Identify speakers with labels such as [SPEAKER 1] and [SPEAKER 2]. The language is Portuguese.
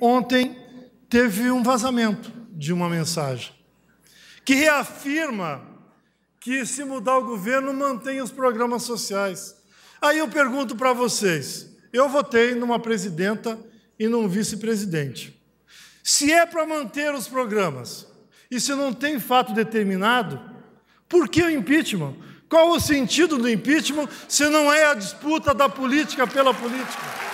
[SPEAKER 1] Ontem teve um vazamento de uma mensagem que reafirma que se mudar o governo mantém os programas sociais. Aí eu pergunto para vocês: eu votei numa presidenta e num vice-presidente. Se é para manter os programas e se não tem fato determinado, por que o impeachment? Qual o sentido do impeachment se não é a disputa da política pela política?